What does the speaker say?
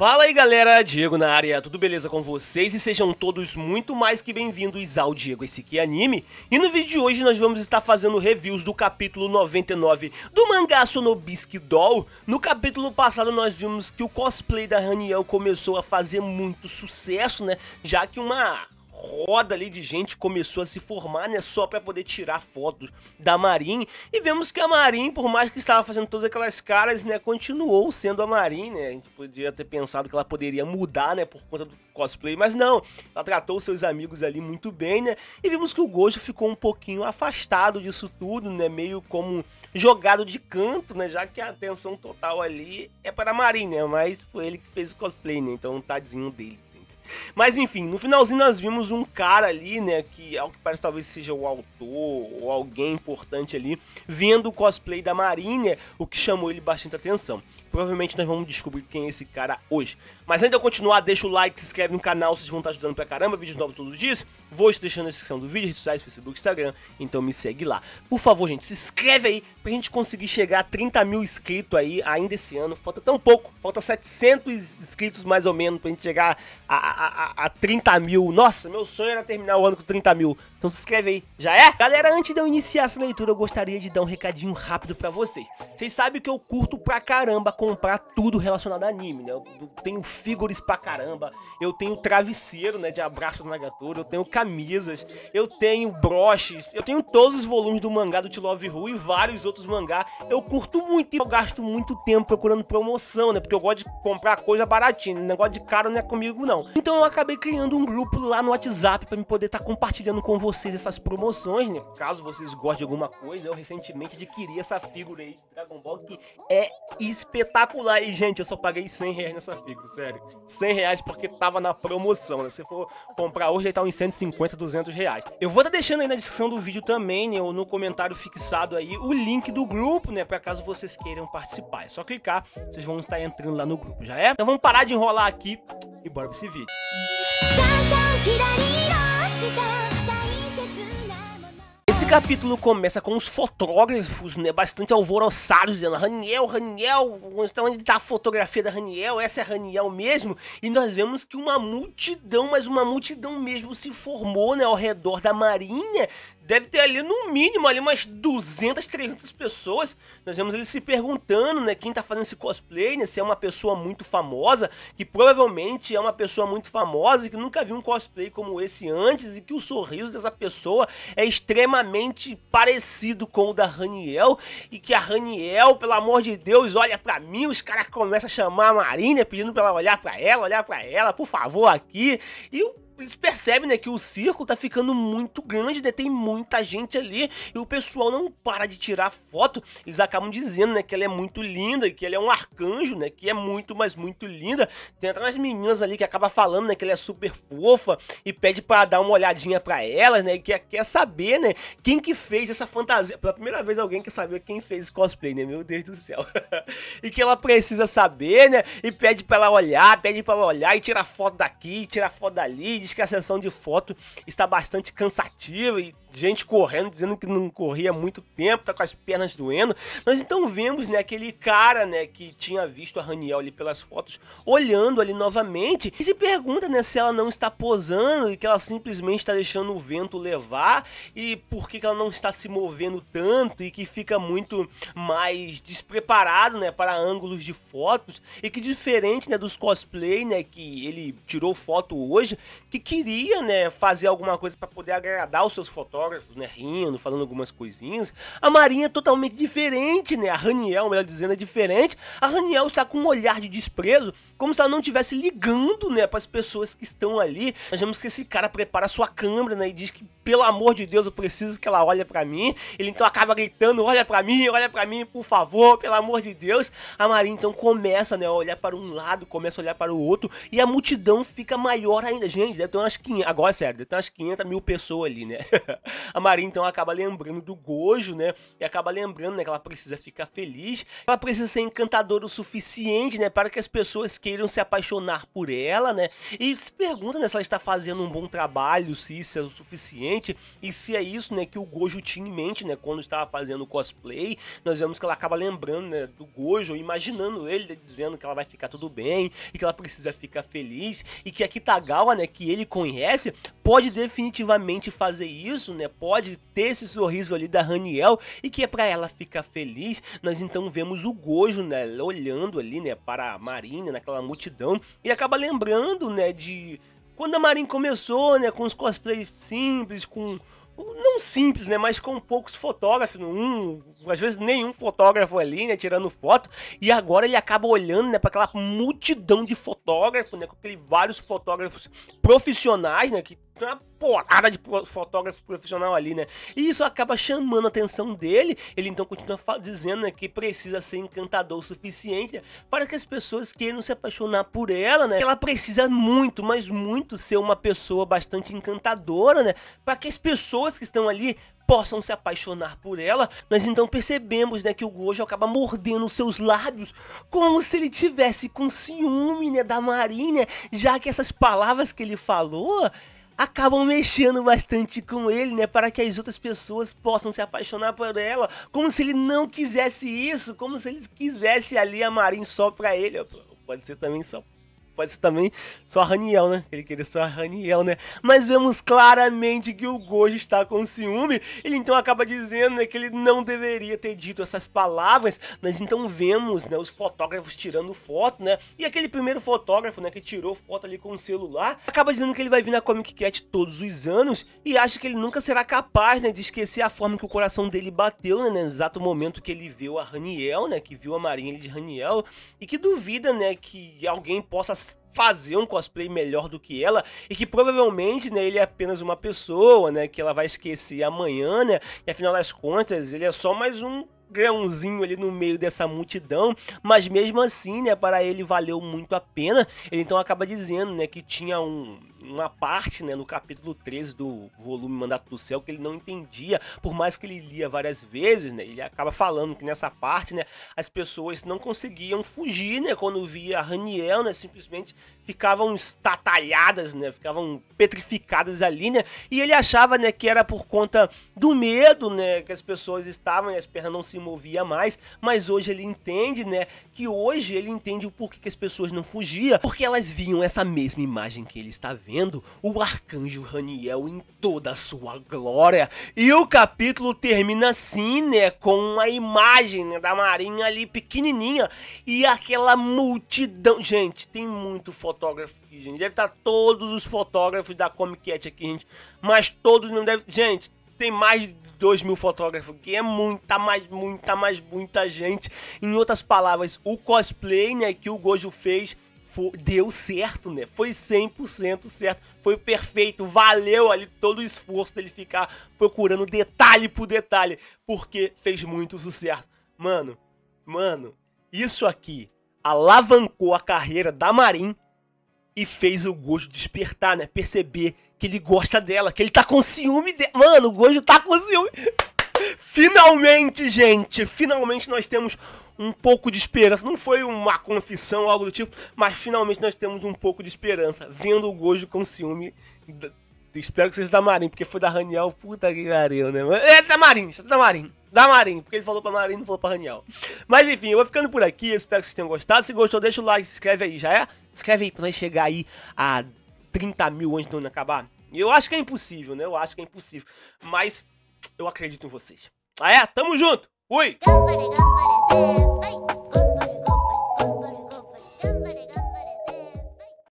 Fala aí galera, Diego na área, tudo beleza com vocês? E sejam todos muito mais que bem-vindos ao Diego Esse Aqui é Anime. E no vídeo de hoje nós vamos estar fazendo reviews do capítulo 99 do mangá Sonobisque Doll. No capítulo passado nós vimos que o cosplay da Haniel começou a fazer muito sucesso, né? Já que uma roda ali de gente começou a se formar, né? Só para poder tirar fotos da Marin. E vemos que a Marin, por mais que estava fazendo todas aquelas caras, né? Continuou sendo a Marin, né? A gente podia ter pensado que ela poderia mudar, né? Por conta do cosplay, mas não. Ela tratou seus amigos ali muito bem, né? E vimos que o Gojo ficou um pouquinho afastado disso tudo, né? Meio como jogado de canto, né? Já que a atenção total ali é para a Marin, né? Mas foi ele que fez o cosplay, né? Então, tadinho dele. Mas enfim, no finalzinho nós vimos um cara ali, né? Que ao que parece talvez seja o autor ou alguém importante ali, vendo o cosplay da Marinha, o que chamou ele bastante atenção. Provavelmente nós vamos descobrir quem é esse cara hoje. Mas antes de eu continuar, deixa o like, se inscreve no canal, vocês vão estar ajudando pra caramba, vídeos novos todos os dias. Vou te deixando na descrição do vídeo, redes sociais, Facebook, Instagram, então me segue lá. Por favor, gente, se inscreve aí pra gente conseguir chegar a 30 mil inscritos aí ainda esse ano. Falta tão pouco, falta 700 inscritos mais ou menos pra gente chegar a a, a, 30 mil. Nossa, meu sonho era terminar o ano com 30 mil. Então se inscreve aí, já é? Galera, antes de eu iniciar essa leitura, eu gostaria de dar um recadinho rápido para vocês. Vocês sabem que eu curto pra caramba comprar tudo relacionado a anime, né? Eu tenho figures pra caramba, eu tenho travesseiro, né, de abraço do Nagatoro, eu tenho camisas, eu tenho broches, eu tenho todos os volumes do mangá do T Love Who e vários outros mangá. Eu curto muito e eu gasto muito tempo procurando promoção, né? Porque eu gosto de comprar coisa baratinha, negócio de caro não é comigo não. Então eu acabei criando um grupo lá no WhatsApp para me poder estar tá compartilhando com vocês vocês essas promoções, né? Caso vocês gostem de alguma coisa, eu recentemente adquiri essa figura aí, Dragon Ball, que é espetacular. E, gente, eu só paguei 100 reais nessa figura, sério. 100 reais porque tava na promoção, né? Se for comprar hoje, ele tá uns 150, 200 reais. Eu vou estar tá deixando aí na descrição do vídeo também, né? Ou no comentário fixado aí, o link do grupo, né? Pra caso vocês queiram participar. É só clicar, vocês vão estar entrando lá no grupo, já é? Então vamos parar de enrolar aqui e bora pra esse vídeo. Música capítulo começa com os fotógrafos, né, bastante alvoroçados, dizendo Raniel, Raniel, onde está tá a fotografia da Raniel? Essa é Raniel mesmo? E nós vemos que uma multidão, mas uma multidão mesmo se formou, né, ao redor da marinha, deve ter ali no mínimo ali umas 200, 300 pessoas. Nós vemos ele se perguntando, né, quem tá fazendo esse cosplay, né, se é uma pessoa muito famosa, que provavelmente é uma pessoa muito famosa que nunca viu um cosplay como esse antes e que o sorriso dessa pessoa é extremamente parecido com o da Raniel e que a Raniel, pelo amor de Deus, olha para mim, os caras começam a chamar a Marília pedindo para ela olhar para ela, olhar para ela, por favor, aqui. E o eles percebem, né, que o circo tá ficando muito grande, né, tem muita gente ali e o pessoal não para de tirar foto. Eles acabam dizendo, né, que ela é muito linda, e que ela é um arcanjo, né, que é muito, mas muito linda. Tem até umas meninas ali que acaba falando, né, que ela é super fofa e pede para dar uma olhadinha para elas, né, que quer saber, né, quem que fez essa fantasia. Pela primeira vez alguém quer saber quem fez esse cosplay, né, meu Deus do céu. e que ela precisa saber, né, e pede para ela olhar, pede para ela olhar e tirar foto daqui, tirar foto dali, diz que a sessão de foto está bastante cansativa e gente correndo, dizendo que não corria muito tempo, tá com as pernas doendo. Nós então vemos, né, aquele cara, né, que tinha visto a Raniel ali pelas fotos, olhando ali novamente e se pergunta, né, se ela não está posando e que ela simplesmente está deixando o vento levar e por que, que ela não está se movendo tanto e que fica muito mais despreparado, né, para ângulos de fotos e que diferente, né, dos cosplay, né, que ele tirou foto hoje, que queria, né, fazer alguma coisa para poder agradar os seus fotógrafos autógrafos, né? Rindo, falando algumas coisinhas. A Marinha é totalmente diferente, né? A Raniel, melhor dizendo, é diferente. A Raniel está com um olhar de desprezo, como se ela não estivesse ligando, né? Para as pessoas que estão ali. Nós vemos que esse cara prepara a sua câmera, né? E diz que, pelo amor de Deus, eu preciso que ela olhe para mim. Ele então acaba gritando: olha para mim, olha para mim, por favor, pelo amor de Deus. A Marinha então começa, né? A olhar para um lado, começa a olhar para o outro. E a multidão fica maior ainda. Gente, deve ter umas Agora, é sério, tem umas 500 mil pessoas ali, né? A Maria então acaba lembrando do Gojo, né? E acaba lembrando né, que ela precisa ficar feliz, ela precisa ser encantadora o suficiente, né? Para que as pessoas queiram se apaixonar por ela, né? E se pergunta né, se ela está fazendo um bom trabalho, se isso é o suficiente e se é isso, né? Que o Gojo tinha em mente, né? Quando estava fazendo o cosplay, nós vemos que ela acaba lembrando, né? Do Gojo, imaginando ele, né, dizendo que ela vai ficar tudo bem e que ela precisa ficar feliz e que a Kitagawa, né? Que ele conhece, pode definitivamente fazer isso, né? né? Pode ter esse sorriso ali da Raniel e que é para ela ficar feliz. Nós então vemos o Gojo, né, olhando ali, né, para a Marina, naquela multidão e acaba lembrando, né, de quando a Marinha começou, né, com os cosplays simples, com não simples, né? Mas com poucos fotógrafos, um, às vezes nenhum fotógrafo ali, né? Tirando foto. E agora ele acaba olhando, né? Para aquela multidão de fotógrafos, né? Com aqueles vários fotógrafos profissionais, né? Que tem uma porrada de fotógrafos profissional ali, né? E isso acaba chamando a atenção dele. Ele então continua dizendo né, que precisa ser encantador o suficiente para que as pessoas queiram se apaixonar por ela, né? Ela precisa muito, mas muito ser uma pessoa bastante encantadora, né? Para que as pessoas que estão ali possam se apaixonar por ela, nós então percebemos né, que o Gojo acaba mordendo seus lábios como se ele tivesse com ciúme né, da marinha, já que essas palavras que ele falou acabam mexendo bastante com ele, né? Para que as outras pessoas possam se apaixonar por ela. Como se ele não quisesse isso, como se ele quisesse ali a Marin só pra ele. Pode ser também só pode ser também só Raniel, né? Ele queria só Raniel, né? Mas vemos claramente que o Gojo está com ciúme. Ele então acaba dizendo né, que ele não deveria ter dito essas palavras. Nós então vemos né, os fotógrafos tirando foto, né? E aquele primeiro fotógrafo né, que tirou foto ali com o celular acaba dizendo que ele vai vir na Comic Cat todos os anos e acha que ele nunca será capaz né, de esquecer a forma que o coração dele bateu né, no exato momento que ele viu a Raniel, né? Que viu a Marinha de Raniel e que duvida né, que alguém possa fazer um cosplay melhor do que ela e que provavelmente, né, ele é apenas uma pessoa, né, que ela vai esquecer amanhã, né, e afinal das contas ele é só mais um grãozinho ali no meio dessa multidão, mas mesmo assim, né, para ele valeu muito a pena. Ele então acaba dizendo, né, que tinha um, uma parte, né, no capítulo 13 do volume Mandato do Céu que ele não entendia, por mais que ele lia várias vezes, né, ele acaba falando que nessa parte, né, as pessoas não conseguiam fugir, né, quando via Raniel, né, simplesmente ficavam estatalhadas, né, ficavam petrificadas ali, né, e ele achava, né, que era por conta do medo, né, que as pessoas estavam, e as pernas não se movia mais, mas hoje ele entende, né, que hoje ele entende o porquê que as pessoas não fugiam, porque elas viam essa mesma imagem que ele está vendo, o arcanjo Raniel em toda a sua glória. E o capítulo termina assim, né, com uma imagem né, da marinha ali pequenininha e aquela multidão. Gente, tem muito fotógrafo aqui, gente. Deve estar tá todos os fotógrafos da Comic Cat aqui, gente. Mas todos não devem. Gente, tem mais de 2 mil fotógrafos, que é muita, tá mais, muita, tá mais, muita gente. Em outras palavras, o cosplay né, que o Gojo fez foi, deu certo, né? Foi 100% certo, foi perfeito, valeu ali todo o esforço dele ficar procurando detalhe por detalhe, porque fez muito sucesso. Mano, mano, isso aqui alavancou a carreira da Marin e fez o Gojo despertar, né? Perceber que ele gosta dela, que ele tá com ciúme dela. Mano, o Gojo tá com ciúme. Finalmente, gente, finalmente nós temos um pouco de esperança. Não foi uma confissão, algo do tipo, mas finalmente nós temos um pouco de esperança. Vendo o Gojo com ciúme. Espero que seja da Marin, porque foi da Raniel. Puta que pariu, né? É da Marin, é da Marin da Marinho porque ele falou pra Marim, não falou pra Raniel. Mas enfim, eu vou ficando por aqui, espero que vocês tenham gostado. Se gostou, deixa o like, se inscreve aí, já é? Se inscreve aí pra nós chegar aí a 30 mil antes do ano acabar. Eu acho que é impossível, né? Eu acho que é impossível. Mas eu acredito em vocês. Ah é? Tamo junto! Fui!